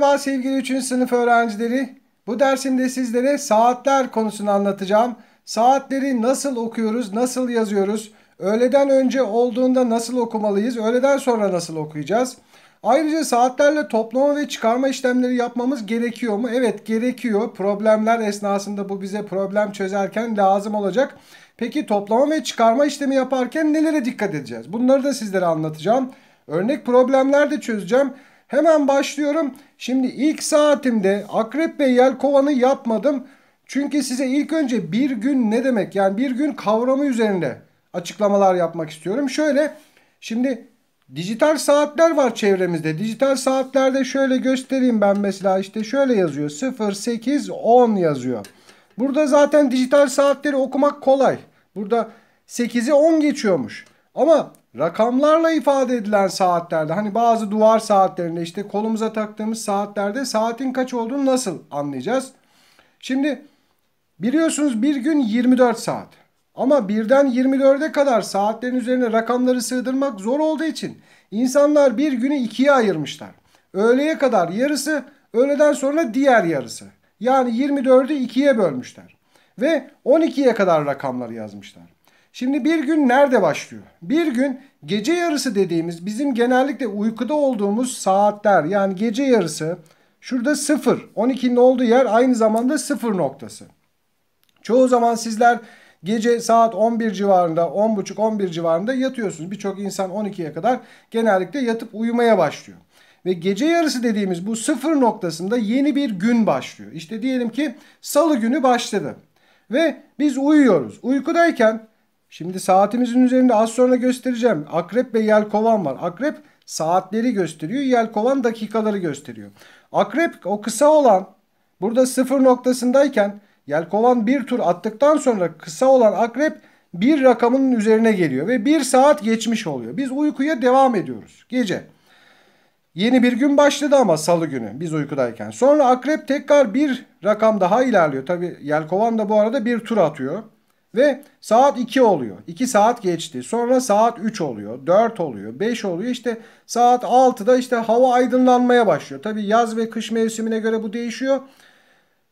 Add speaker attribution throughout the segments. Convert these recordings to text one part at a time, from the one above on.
Speaker 1: Merhaba sevgili 3. sınıf öğrencileri. Bu dersimde sizlere saatler konusunu anlatacağım. Saatleri nasıl okuyoruz, nasıl yazıyoruz? Öğleden önce olduğunda nasıl okumalıyız? Öğleden sonra nasıl okuyacağız? Ayrıca saatlerle toplama ve çıkarma işlemleri yapmamız gerekiyor mu? Evet gerekiyor. Problemler esnasında bu bize problem çözerken lazım olacak. Peki toplama ve çıkarma işlemi yaparken nelere dikkat edeceğiz? Bunları da sizlere anlatacağım. Örnek problemler de çözeceğim. Hemen başlıyorum. Şimdi ilk saatimde akrep ve yelkovanı yapmadım. Çünkü size ilk önce bir gün ne demek yani bir gün kavramı üzerinde açıklamalar yapmak istiyorum. Şöyle şimdi dijital saatler var çevremizde. Dijital saatlerde şöyle göstereyim ben mesela işte şöyle yazıyor 0, 8, 10 yazıyor. Burada zaten dijital saatleri okumak kolay. Burada 8'i 10 geçiyormuş. Ama rakamlarla ifade edilen saatlerde hani bazı duvar saatlerinde işte kolumuza taktığımız saatlerde saatin kaç olduğunu nasıl anlayacağız? Şimdi biliyorsunuz bir gün 24 saat. Ama birden 24'e kadar saatlerin üzerine rakamları sığdırmak zor olduğu için insanlar bir günü ikiye ayırmışlar. Öğleye kadar yarısı, öğleden sonra diğer yarısı. Yani 24'ü ikiye bölmüşler. Ve 12'ye kadar rakamları yazmışlar. Şimdi bir gün nerede başlıyor? Bir gün gece yarısı dediğimiz bizim genellikle uykuda olduğumuz saatler yani gece yarısı şurada sıfır, 12'nin olduğu yer aynı zamanda sıfır noktası. Çoğu zaman sizler gece saat 11 civarında 10.30-11 civarında yatıyorsunuz. Birçok insan 12'ye kadar genellikle yatıp uyumaya başlıyor. Ve gece yarısı dediğimiz bu sıfır noktasında yeni bir gün başlıyor. İşte diyelim ki salı günü başladı. Ve biz uyuyoruz. Uykudayken Şimdi saatimizin üzerinde az sonra göstereceğim. Akrep ve yelkovan var. Akrep saatleri gösteriyor. Yelkovan dakikaları gösteriyor. Akrep o kısa olan burada sıfır noktasındayken yelkovan bir tur attıktan sonra kısa olan akrep bir rakamının üzerine geliyor ve bir saat geçmiş oluyor. Biz uykuya devam ediyoruz. Gece. Yeni bir gün başladı ama salı günü biz uykudayken. Sonra akrep tekrar bir rakam daha ilerliyor. Tabi yelkovan da bu arada bir tur atıyor. Ve saat 2 oluyor. 2 saat geçti. Sonra saat 3 oluyor. 4 oluyor. 5 oluyor. İşte saat 6'da işte hava aydınlanmaya başlıyor. Tabi yaz ve kış mevsimine göre bu değişiyor.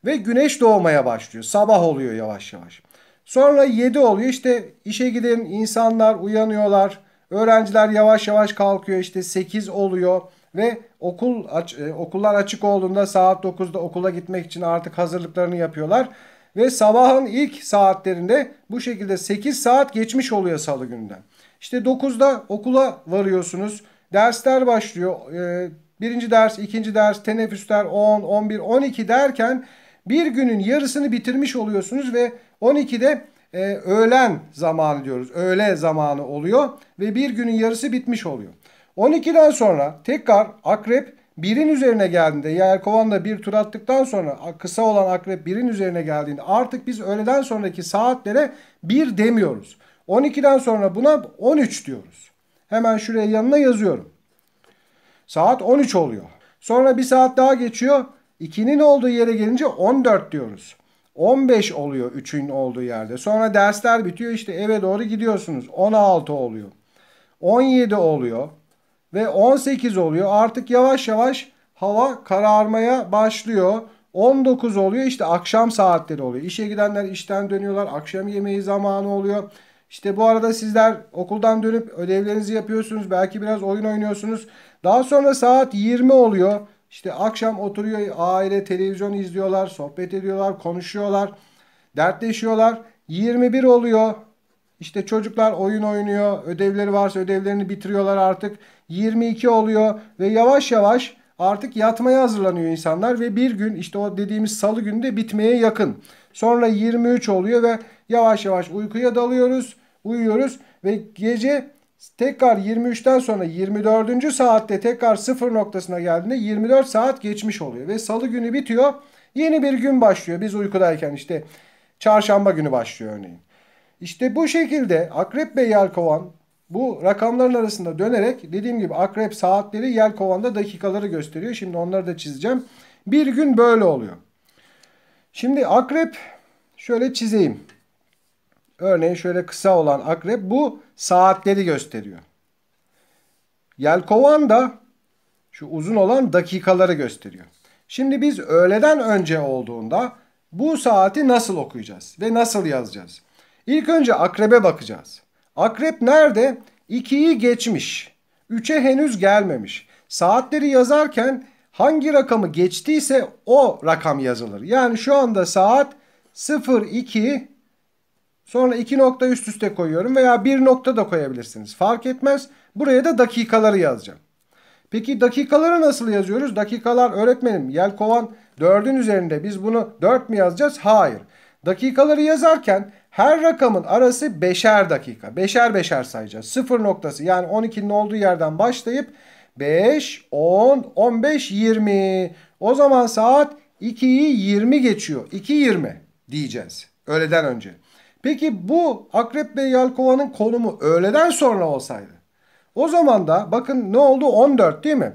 Speaker 1: Ve güneş doğmaya başlıyor. Sabah oluyor yavaş yavaş. Sonra 7 oluyor. İşte işe giden insanlar uyanıyorlar. Öğrenciler yavaş yavaş kalkıyor. İşte 8 oluyor ve okul aç, e, okullar açık olduğunda saat 9'da okula gitmek için artık hazırlıklarını yapıyorlar. Ve sabahın ilk saatlerinde bu şekilde 8 saat geçmiş oluyor salı günden. İşte 9'da okula varıyorsunuz. Dersler başlıyor. Ee, birinci ders, ikinci ders, teneffüsler 10, 11, 12 derken bir günün yarısını bitirmiş oluyorsunuz ve 12'de e, öğlen zamanı diyoruz. Öğle zamanı oluyor ve bir günün yarısı bitmiş oluyor. 12'den sonra tekrar akrep Birin üzerine geldiğinde Yelkovan'da bir tur attıktan sonra kısa olan akrep birin üzerine geldiğinde artık biz öğleden sonraki saatlere bir demiyoruz. 12'den sonra buna 13 diyoruz. Hemen şuraya yanına yazıyorum. Saat 13 oluyor. Sonra bir saat daha geçiyor. 2'nin olduğu yere gelince 14 diyoruz. 15 oluyor 3'ün olduğu yerde. Sonra dersler bitiyor işte eve doğru gidiyorsunuz. 16 oluyor. 17 oluyor ve 18 oluyor. Artık yavaş yavaş hava kararmaya başlıyor. 19 oluyor işte akşam saatleri oluyor. İşe gidenler işten dönüyorlar. Akşam yemeği zamanı oluyor. İşte bu arada sizler okuldan dönüp ödevlerinizi yapıyorsunuz. Belki biraz oyun oynuyorsunuz. Daha sonra saat 20 oluyor. İşte akşam oturuyor aile televizyon izliyorlar, sohbet ediyorlar, konuşuyorlar, dertleşiyorlar. 21 oluyor. İşte çocuklar oyun oynuyor. Ödevleri varsa ödevlerini bitiriyorlar artık. 22 oluyor ve yavaş yavaş artık yatmaya hazırlanıyor insanlar ve bir gün işte o dediğimiz salı günü de bitmeye yakın. Sonra 23 oluyor ve yavaş yavaş uykuya dalıyoruz, uyuyoruz ve gece tekrar 23'ten sonra 24. saatte tekrar sıfır noktasına geldiğinde 24 saat geçmiş oluyor ve salı günü bitiyor. Yeni bir gün başlıyor biz uykudayken işte çarşamba günü başlıyor örneğin. İşte bu şekilde akrep ve yelkovan bu rakamların arasında dönerek dediğim gibi akrep saatleri yelkovanda dakikaları gösteriyor. Şimdi onları da çizeceğim. Bir gün böyle oluyor. Şimdi akrep şöyle çizeyim. Örneğin şöyle kısa olan akrep bu saatleri gösteriyor. Yelkovan da şu uzun olan dakikaları gösteriyor. Şimdi biz öğleden önce olduğunda bu saati nasıl okuyacağız ve nasıl yazacağız? İlk önce akrebe bakacağız. Akrep nerede? 2'yi geçmiş. 3'e henüz gelmemiş. Saatleri yazarken hangi rakamı geçtiyse o rakam yazılır. Yani şu anda saat 02 sonra 2 nokta üst üste koyuyorum veya 1 nokta da koyabilirsiniz. Fark etmez. Buraya da dakikaları yazacağım. Peki dakikaları nasıl yazıyoruz? Dakikalar öğretmenim yelkovan 4'ün üzerinde biz bunu 4 mi yazacağız? Hayır. Dakikaları yazarken her rakamın arası 5'er dakika. 5'er 5'er sayacağız. Sıfır noktası yani 12'nin olduğu yerden başlayıp 5, 10, 15, 20. O zaman saat 2'yi 20 geçiyor. 2.20 diyeceğiz öğleden önce. Peki bu Akrep ve yelkovanın konumu öğleden sonra olsaydı? O zaman da bakın ne oldu 14 değil mi?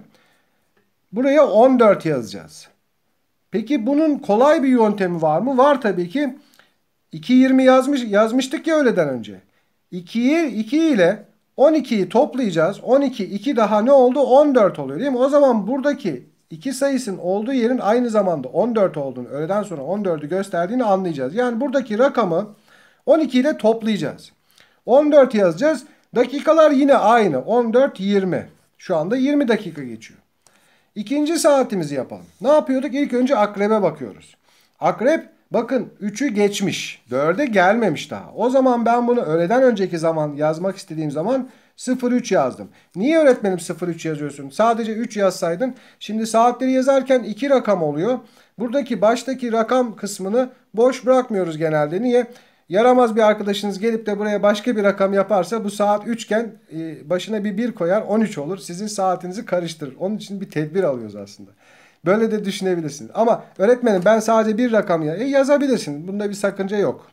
Speaker 1: Buraya 14 yazacağız. Peki bunun kolay bir yöntemi var mı? Var tabii ki. 2.20 yazmış, yazmıştık ya öğleden önce. 2'yi 2 ile 12'yi toplayacağız. 12 2 daha ne oldu? 14 oluyor değil mi? O zaman buradaki 2 sayısının olduğu yerin aynı zamanda 14 olduğunu öğleden sonra 14'ü gösterdiğini anlayacağız. Yani buradaki rakamı 12 ile toplayacağız. 14 yazacağız. Dakikalar yine aynı. 14 20. Şu anda 20 dakika geçiyor. İkinci saatimizi yapalım. Ne yapıyorduk? İlk önce akrebe bakıyoruz. Akrep Bakın 3'ü geçmiş. 4'e gelmemiş daha. O zaman ben bunu öğleden önceki zaman yazmak istediğim zaman 0,3 yazdım. Niye öğretmenim 0,3 yazıyorsun? Sadece 3 yazsaydın. Şimdi saatleri yazarken 2 rakam oluyor. Buradaki baştaki rakam kısmını boş bırakmıyoruz genelde. Niye? Yaramaz bir arkadaşınız gelip de buraya başka bir rakam yaparsa bu saat 3 iken e, başına bir 1 koyar 13 olur. Sizin saatinizi karıştırır. Onun için bir tedbir alıyoruz aslında. Böyle de düşünebilirsin. Ama öğretmenim ben sadece bir rakam ya e, yazabilirsin. Bunda bir sakınca yok.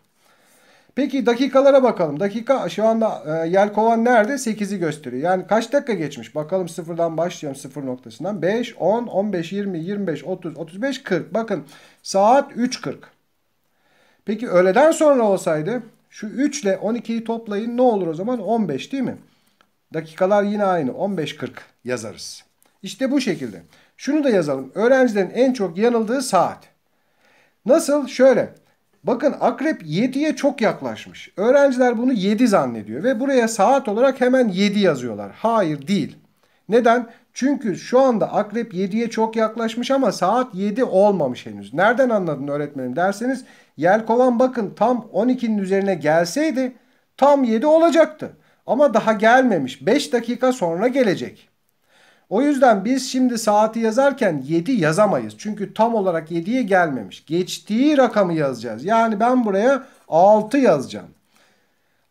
Speaker 1: Peki dakikalara bakalım. Dakika şu anda e, yelkovan nerede? 8'i gösteriyor. Yani kaç dakika geçmiş? Bakalım sıfırdan başlıyorum sıfır noktasından. 5, 10, 15, 20, 25, 30, 35, 40. Bakın saat 3.40. Peki öğleden sonra olsaydı şu 3 ile 12'yi toplayın ne olur o zaman? 15 değil mi? Dakikalar yine aynı. 15.40 yazarız. İşte bu şekilde. Şunu da yazalım. Öğrencilerin en çok yanıldığı saat. Nasıl? Şöyle. Bakın akrep 7'ye çok yaklaşmış. Öğrenciler bunu 7 zannediyor ve buraya saat olarak hemen 7 yazıyorlar. Hayır değil. Neden? Çünkü şu anda akrep 7'ye çok yaklaşmış ama saat 7 olmamış henüz. Nereden anladın öğretmenim derseniz yelkovan bakın tam 12'nin üzerine gelseydi tam 7 olacaktı. Ama daha gelmemiş 5 dakika sonra gelecek. O yüzden biz şimdi saati yazarken 7 yazamayız. Çünkü tam olarak 7'ye gelmemiş. Geçtiği rakamı yazacağız. Yani ben buraya 6 yazacağım.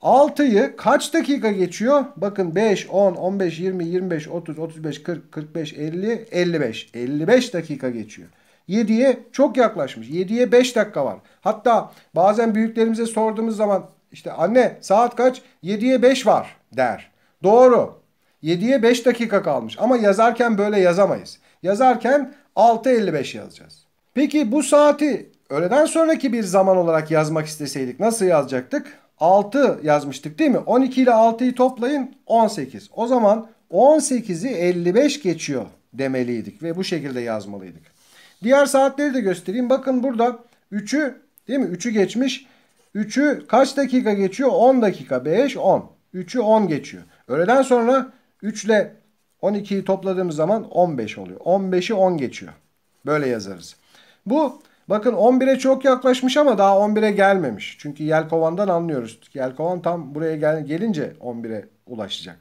Speaker 1: 6'yı kaç dakika geçiyor? Bakın 5, 10, 15, 20, 25, 30, 35, 40, 45, 50, 55. 55 dakika geçiyor. 7'ye çok yaklaşmış. 7'ye 5 dakika var. Hatta bazen büyüklerimize sorduğumuz zaman işte anne saat kaç? 7'ye 5 var der. Doğru. 7'ye 5 dakika kalmış ama yazarken böyle yazamayız. Yazarken 6.55 yazacağız. Peki bu saati öğleden sonraki bir zaman olarak yazmak isteseydik nasıl yazacaktık? 6 yazmıştık değil mi? 12 ile 6'yı toplayın 18. O zaman 18'i 55 geçiyor demeliydik ve bu şekilde yazmalıydık. Diğer saatleri de göstereyim. Bakın burada 3'ü değil mi? 3'ü geçmiş. 3'ü kaç dakika geçiyor? 10 dakika. 5, 10. 3'ü 10 geçiyor. Öğleden sonra 3 ile 12'yi topladığımız zaman 15 oluyor. 15'i 10 geçiyor. Böyle yazarız. Bu bakın 11'e çok yaklaşmış ama daha 11'e gelmemiş. Çünkü Yelkovan'dan anlıyoruz. Yelkovan tam buraya gel gelince 11'e ulaşacak.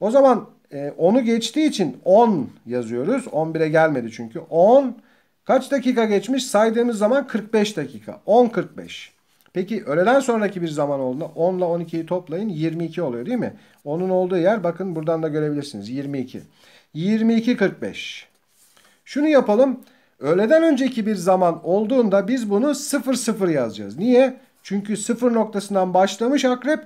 Speaker 1: O zaman e, 10'u geçtiği için 10 yazıyoruz. 11'e gelmedi çünkü. 10 kaç dakika geçmiş? Saydığımız zaman 45 dakika. 10.45. Peki öğleden sonraki bir zaman olduğunda 10 ile 12'yi toplayın 22 oluyor değil mi? Onun olduğu yer bakın buradan da görebilirsiniz 22. 22.45. Şunu yapalım. Öğleden önceki bir zaman olduğunda biz bunu 00 yazacağız. Niye? Çünkü 0 noktasından başlamış akrep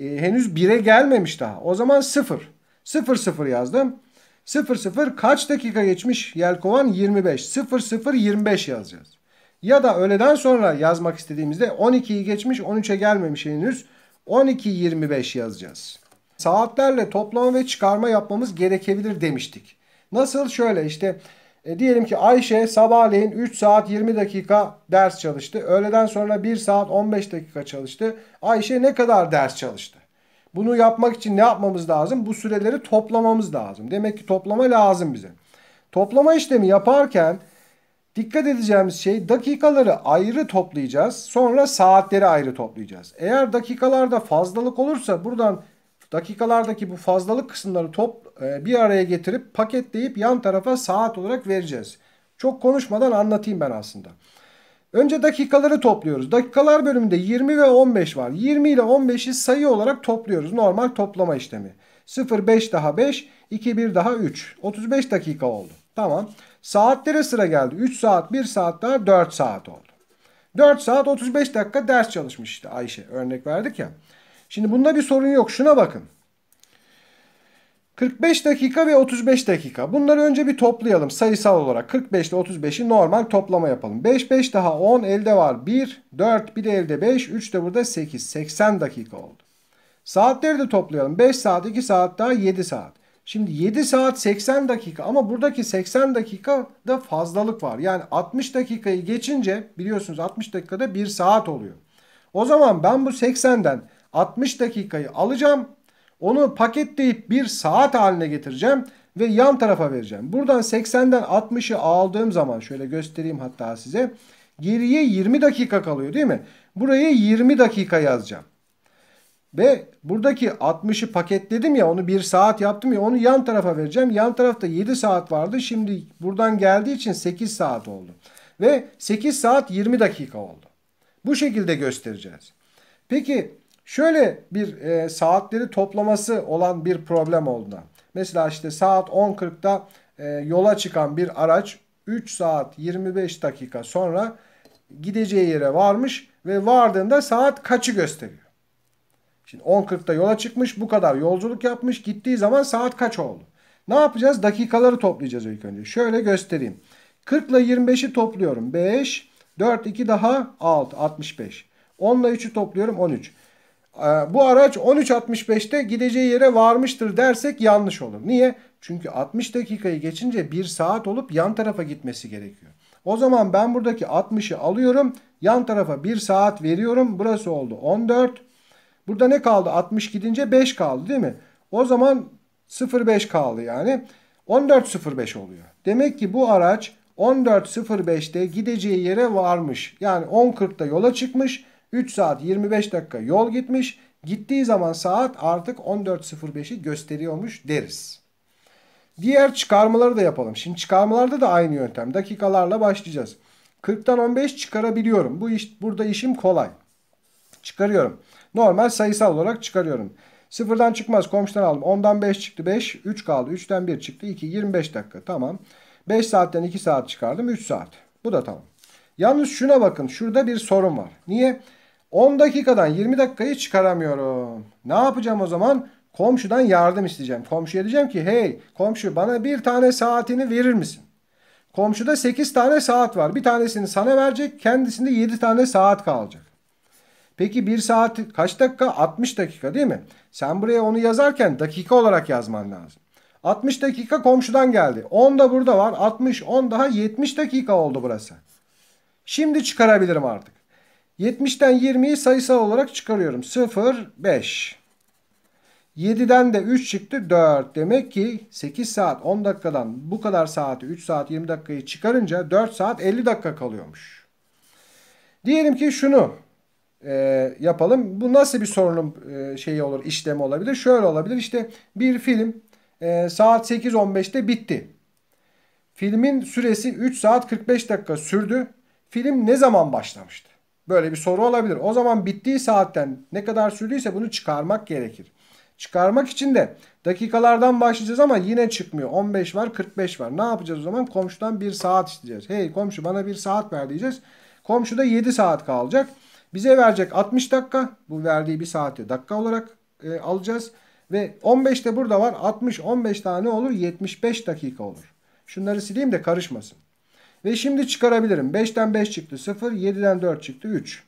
Speaker 1: e, henüz 1'e gelmemiş daha. O zaman 0. 00 yazdım. 00 kaç dakika geçmiş? Yelkovan 25. 00 25 yazacağız. Ya da öğleden sonra yazmak istediğimizde 12'yi geçmiş 13'e gelmemiş henüz 12.25 yazacağız. Saatlerle toplama ve çıkarma yapmamız gerekebilir demiştik. Nasıl? Şöyle işte e, diyelim ki Ayşe sabahleyin 3 saat 20 dakika ders çalıştı. Öğleden sonra 1 saat 15 dakika çalıştı. Ayşe ne kadar ders çalıştı? Bunu yapmak için ne yapmamız lazım? Bu süreleri toplamamız lazım. Demek ki toplama lazım bize. Toplama işlemi yaparken Dikkat edeceğimiz şey dakikaları ayrı toplayacağız. Sonra saatleri ayrı toplayacağız. Eğer dakikalarda fazlalık olursa buradan dakikalardaki bu fazlalık kısımları top e, bir araya getirip paketleyip yan tarafa saat olarak vereceğiz. Çok konuşmadan anlatayım ben aslında. Önce dakikaları topluyoruz. Dakikalar bölümünde 20 ve 15 var. 20 ile 15'i sayı olarak topluyoruz. Normal toplama işlemi. 0 5 daha 5, 2 1 daha 3. 35 dakika oldu. Tamam. Saatlere sıra geldi. 3 saat, 1 saat daha 4 saat oldu. 4 saat 35 dakika ders çalışmış işte Ayşe. Örnek verdik ya. Şimdi bunda bir sorun yok. Şuna bakın. 45 dakika ve 35 dakika. Bunları önce bir toplayalım sayısal olarak. 45 ile 35'i normal toplama yapalım. 5 5 daha 10 elde var. 1 4 1 elde 5 3 de burada 8 80 dakika oldu. Saatleri de toplayalım. 5 saat 2 saat daha 7 saat. Şimdi 7 saat 80 dakika ama buradaki 80 dakika da fazlalık var. Yani 60 dakikayı geçince biliyorsunuz 60 dakikada 1 saat oluyor. O zaman ben bu 80'den 60 dakikayı alacağım. Onu paketleyip 1 saat haline getireceğim ve yan tarafa vereceğim. Buradan 80'den 60'ı aldığım zaman şöyle göstereyim hatta size. Geriye 20 dakika kalıyor değil mi? Buraya 20 dakika yazacağım. Ve buradaki 60'ı paketledim ya onu 1 saat yaptım ya onu yan tarafa vereceğim. Yan tarafta 7 saat vardı. Şimdi buradan geldiği için 8 saat oldu. Ve 8 saat 20 dakika oldu. Bu şekilde göstereceğiz. Peki şöyle bir e, saatleri toplaması olan bir problem olduğunda. Mesela işte saat 10.40'da e, yola çıkan bir araç 3 saat 25 dakika sonra gideceği yere varmış ve vardığında saat kaçı gösteriyor? Şimdi 10.40'da yola çıkmış bu kadar yolculuk yapmış gittiği zaman saat kaç oldu? Ne yapacağız? Dakikaları toplayacağız ilk önce. Şöyle göstereyim. 40 ile 25'i topluyorum. 5, 4, 2 daha 6, 65. 10 ile 3'ü topluyorum 13. Ee, bu araç 13.65'te gideceği yere varmıştır dersek yanlış olur. Niye? Çünkü 60 dakikayı geçince 1 saat olup yan tarafa gitmesi gerekiyor. O zaman ben buradaki 60'ı alıyorum. Yan tarafa 1 saat veriyorum. Burası oldu 14. Burada ne kaldı? 60 gidince 5 kaldı değil mi? O zaman 0.5 kaldı yani. 14.05 oluyor. Demek ki bu araç 14.05'te gideceği yere varmış. Yani 10.40'da yola çıkmış. 3 saat 25 dakika yol gitmiş. Gittiği zaman saat artık 14.05'i gösteriyormuş deriz. Diğer çıkarmaları da yapalım. Şimdi çıkarmalarda da aynı yöntem. Dakikalarla başlayacağız. 40'tan 15 çıkarabiliyorum. Bu iş burada işim kolay. Çıkarıyorum. Normal sayısal olarak çıkarıyorum. Sıfırdan çıkmaz komşudan aldım. 10'dan 5 çıktı 5. 3 kaldı. 3'ten 1 çıktı 2. 25 dakika tamam. 5 saatten 2 saat çıkardım 3 saat. Bu da tamam. Yalnız şuna bakın şurada bir sorun var. Niye? 10 dakikadan 20 dakikayı çıkaramıyorum. Ne yapacağım o zaman? Komşudan yardım isteyeceğim. Komşuya diyeceğim ki hey komşu bana bir tane saatini verir misin? Komşuda 8 tane saat var. Bir tanesini sana verecek kendisinde 7 tane saat kalacak. Peki 1 saat kaç dakika? 60 dakika değil mi? Sen buraya onu yazarken dakika olarak yazman lazım. 60 dakika komşudan geldi. 10 da burada var. 60, 10 daha 70 dakika oldu burası. Şimdi çıkarabilirim artık. 70'ten 20'yi sayısal olarak çıkarıyorum. 0, 5. 7'den de 3 çıktı 4. Demek ki 8 saat 10 dakikadan bu kadar saati 3 saat 20 dakikayı çıkarınca 4 saat 50 dakika kalıyormuş. Diyelim ki şunu e, yapalım. Bu nasıl bir sorunun e, şeyi olur, işlemi olabilir? Şöyle olabilir. İşte bir film e, saat 8.15'te bitti. Filmin süresi 3 saat 45 dakika sürdü. Film ne zaman başlamıştı? Böyle bir soru olabilir. O zaman bittiği saatten ne kadar sürdüyse bunu çıkarmak gerekir. Çıkarmak için de dakikalardan başlayacağız ama yine çıkmıyor. 15 var 45 var. Ne yapacağız o zaman? Komşudan bir saat isteyeceğiz. Hey komşu bana bir saat ver diyeceğiz. Komşuda 7 saat kalacak. Bize verecek 60 dakika. Bu verdiği bir saati dakika olarak e, alacağız. Ve 15 de burada var. 60 15 tane olur. 75 dakika olur. Şunları sileyim de karışmasın. Ve şimdi çıkarabilirim. 5'ten 5 çıktı 0. 7'den 4 çıktı 3.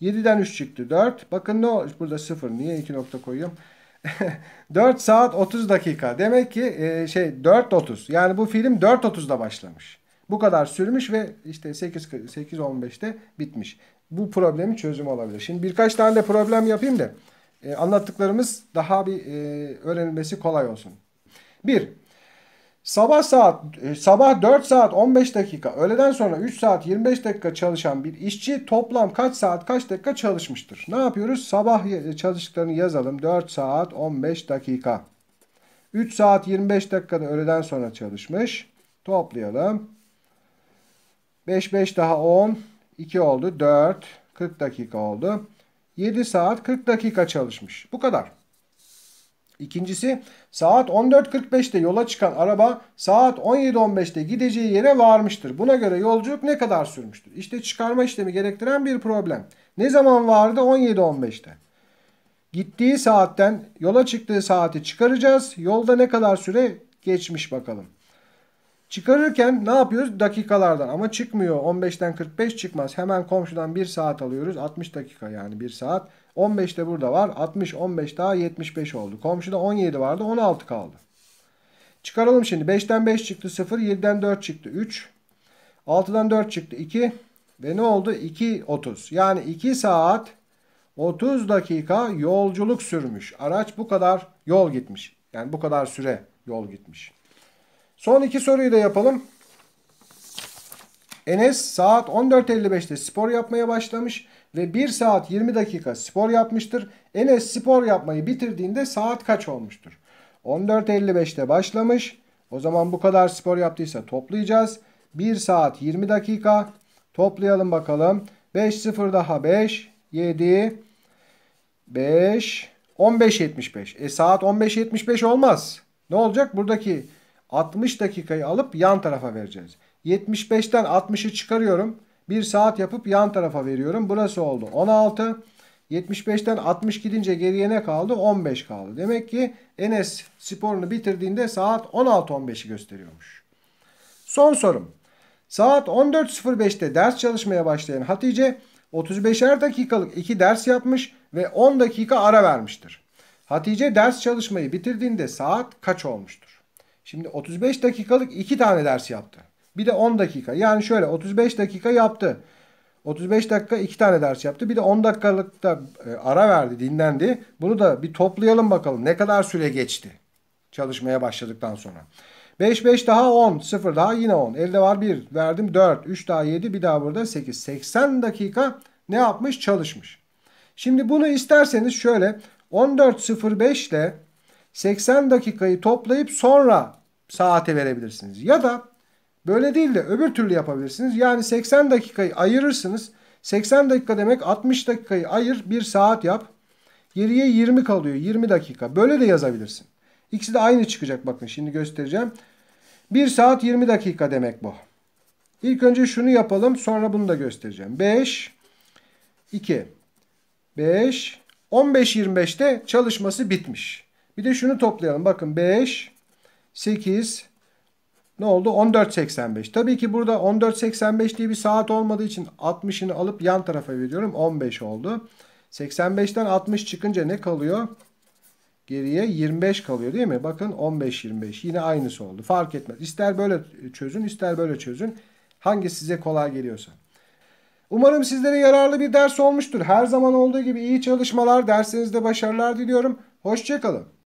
Speaker 1: 7'den 3 çıktı 4. Bakın ne olur? Burada 0. Niye 2 nokta koyuyorum? 4 saat 30 dakika. Demek ki e, şey 4.30. Yani bu film 4.30'da başlamış. Bu kadar sürmüş ve işte 8 8.15'te bitmiş bu problemi çözüm olabilir. Şimdi birkaç tane de problem yapayım da e, anlattıklarımız daha bir e, öğrenilmesi kolay olsun. 1. Sabah saat e, sabah 4 saat 15 dakika, öğleden sonra 3 saat 25 dakika çalışan bir işçi toplam kaç saat kaç dakika çalışmıştır? Ne yapıyoruz? Sabah e, çalıştıklarını yazalım. 4 saat 15 dakika. 3 saat 25 dakikada öğleden sonra çalışmış. Toplayalım. 5 5 daha 10 2 oldu. 4. 40 dakika oldu. 7 saat 40 dakika çalışmış. Bu kadar. İkincisi saat 14.45'te yola çıkan araba saat 17.15'te gideceği yere varmıştır. Buna göre yolculuk ne kadar sürmüştür? İşte çıkarma işlemi gerektiren bir problem. Ne zaman vardı? 17.15'te. Gittiği saatten yola çıktığı saati çıkaracağız. Yolda ne kadar süre geçmiş bakalım. Çıkarırken ne yapıyoruz? Dakikalardan ama çıkmıyor. 15'ten 45 çıkmaz. Hemen komşudan 1 saat alıyoruz. 60 dakika yani 1 saat. 15 de burada var. 60, 15 daha 75 oldu. Komşuda 17 vardı. 16 kaldı. Çıkaralım şimdi. 5'ten 5 çıktı 0. 7'den 4 çıktı 3. 6'dan 4 çıktı 2. Ve ne oldu? 2, 30. Yani 2 saat 30 dakika yolculuk sürmüş. Araç bu kadar yol gitmiş. Yani bu kadar süre yol gitmiş. Son iki soruyu da yapalım. Enes saat 14.55'te spor yapmaya başlamış ve 1 saat 20 dakika spor yapmıştır. Enes spor yapmayı bitirdiğinde saat kaç olmuştur? 14.55'te başlamış. O zaman bu kadar spor yaptıysa toplayacağız. 1 saat 20 dakika toplayalım bakalım. 5 0 daha 5 7 5 15.75. E saat 15.75 olmaz. Ne olacak? Buradaki 60 dakikayı alıp yan tarafa vereceğiz. 75'ten 60'ı çıkarıyorum. 1 saat yapıp yan tarafa veriyorum. Burası oldu 16. 75'ten 60 gidince geriye ne kaldı? 15 kaldı. Demek ki Enes sporunu bitirdiğinde saat 16.15'i gösteriyormuş. Son sorum. Saat 14.05'te ders çalışmaya başlayan Hatice 35'er dakikalık 2 ders yapmış ve 10 dakika ara vermiştir. Hatice ders çalışmayı bitirdiğinde saat kaç olmuştur? Şimdi 35 dakikalık 2 tane ders yaptı. Bir de 10 dakika. Yani şöyle 35 dakika yaptı. 35 dakika 2 tane ders yaptı. Bir de 10 dakikalık da e, ara verdi, dinlendi. Bunu da bir toplayalım bakalım ne kadar süre geçti çalışmaya başladıktan sonra. 5 5 daha 10, 0 daha yine 10. Elde var 1, verdim 4, 3 daha 7, bir daha burada 8. 80 dakika ne yapmış? Çalışmış. Şimdi bunu isterseniz şöyle 14.05 ile 80 dakikayı toplayıp sonra saate verebilirsiniz. Ya da böyle değil de öbür türlü yapabilirsiniz. Yani 80 dakikayı ayırırsınız. 80 dakika demek 60 dakikayı ayır bir saat yap. Geriye 20 kalıyor 20 dakika. Böyle de yazabilirsin. İkisi de aynı çıkacak bakın şimdi göstereceğim. 1 saat 20 dakika demek bu. İlk önce şunu yapalım sonra bunu da göstereceğim. 5 2 5 15-25'te çalışması bitmiş. Bir de şunu toplayalım. Bakın 5 8 ne oldu? 14.85. Tabii ki burada 14.85 diye bir saat olmadığı için 60'ını alıp yan tarafa veriyorum. 15 oldu. 85'ten 60 çıkınca ne kalıyor? Geriye 25 kalıyor değil mi? Bakın 15-25 yine aynısı oldu. Fark etmez. İster böyle çözün ister böyle çözün. Hangi size kolay geliyorsa. Umarım sizlere yararlı bir ders olmuştur. Her zaman olduğu gibi iyi çalışmalar, dersinizde başarılar diliyorum. Hoşçakalın.